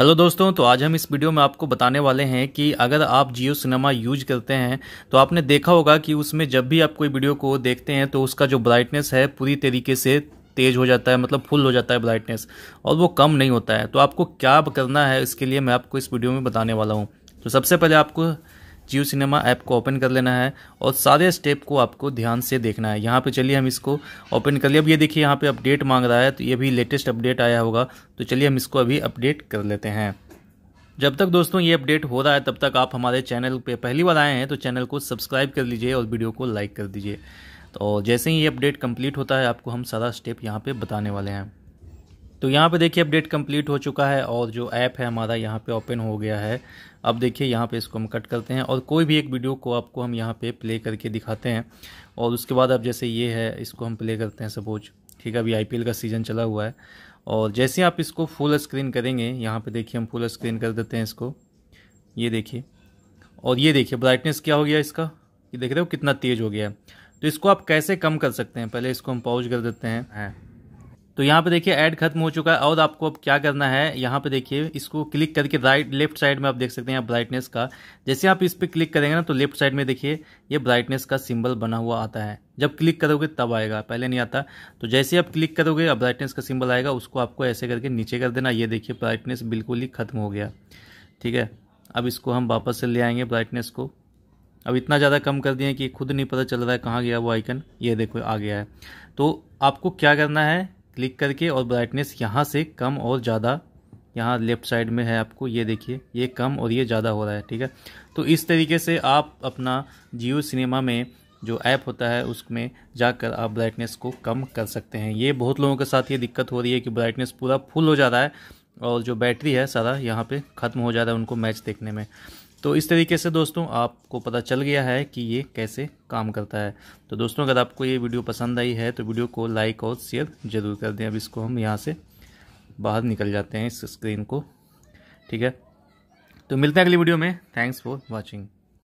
Hello दोस्तों तो आज हम इस वीडियो में आपको बताने वाले हैं कि अगर आप जियो सिनेमा यूज करते हैं तो आपने देखा होगा कि उसमें जब भी आप कोई वीडियो को देखते हैं तो उसका जो ब्राइटनेस है पूरी तरीके से तेज हो जाता है मतलब फुल हो जाता है ब्राइटनेस और वो कम नहीं होता है तो आपको क्या करना है इसके लिए मैं आपको इस वीडियो में बताने वाला हूँ तो सबसे पहले आपको जियो सिनेमा ऐप को ओपन कर लेना है और सारे स्टेप को आपको ध्यान से देखना है यहाँ पे चलिए हम इसको ओपन कर लिए अब ये देखिए यहाँ पे अपडेट मांग रहा है तो ये भी लेटेस्ट अपडेट आया होगा तो चलिए हम इसको अभी अपडेट कर लेते हैं जब तक दोस्तों ये अपडेट हो रहा है तब तक आप हमारे चैनल पर पहली बार आए हैं तो चैनल को सब्सक्राइब कर लीजिए और वीडियो को लाइक कर दीजिए तो जैसे ही ये अपडेट कम्प्लीट होता है आपको हम सारा स्टेप यहाँ पर बताने वाले हैं तो यहाँ पे देखिए अपडेट कंप्लीट हो चुका है और जो ऐप है हमारा यहाँ पे ओपन हो गया है अब देखिए यहाँ पे इसको हम कट करते हैं और कोई भी एक वीडियो को आपको हम यहाँ पे प्ले करके दिखाते हैं और उसके बाद अब जैसे ये है इसको हम प्ले करते हैं सपोज ठीक है अभी आई का सीज़न चला हुआ है और जैसे आप इसको फुल स्क्रीन करेंगे यहाँ पर देखिए हम फुल स्क्रीन कर देते हैं इसको ये देखिए और ये देखिए ब्राइटनेस क्या हो गया इसका ये देख रहे हो कितना तेज़ हो गया है तो इसको आप कैसे कम कर सकते हैं पहले इसको हम पॉज कर देते हैं हाँ। तो यहाँ पे देखिए ऐड खत्म हो चुका है और आपको अब क्या करना है यहाँ पे देखिए इसको क्लिक करके राइट लेफ्ट साइड में आप देख सकते हैं ब्राइटनेस का जैसे आप इस पर क्लिक करेंगे ना तो लेफ्ट साइड में देखिए ये ब्राइटनेस का सिंबल बना हुआ आता है जब क्लिक करोगे तब आएगा पहले नहीं आता तो जैसे आप क्लिक करोगे अब ब्राइटनेस का सिंबल आएगा उसको आपको ऐसे करके नीचे कर देना ये देखिए ब्राइटनेस बिल्कुल ही खत्म हो गया ठीक है अब इसको हम वापस से ले आएंगे ब्राइटनेस को अब इतना ज़्यादा कम कर दिए कि खुद नहीं पता चल रहा है कहाँ गया वो आइकन ये देखो आ गया है तो आपको क्या करना है क्लिक करके और ब्राइटनेस यहाँ से कम और ज़्यादा यहाँ लेफ़्ट साइड में है आपको ये देखिए ये कम और ये ज़्यादा हो रहा है ठीक है तो इस तरीके से आप अपना जियो सिनेमा में जो ऐप होता है उसमें जाकर आप ब्राइटनेस को कम कर सकते हैं ये बहुत लोगों के साथ ये दिक्कत हो रही है कि ब्राइटनेस पूरा फुल हो जा रहा है और जो बैटरी है सारा यहाँ पे ख़त्म हो जा रहा है उनको मैच देखने में तो इस तरीके से दोस्तों आपको पता चल गया है कि ये कैसे काम करता है तो दोस्तों अगर आपको ये वीडियो पसंद आई है तो वीडियो को लाइक और शेयर ज़रूर कर दें अब इसको हम यहाँ से बाहर निकल जाते हैं इस स्क्रीन को ठीक है तो मिलते हैं अगली वीडियो में थैंक्स फॉर वॉचिंग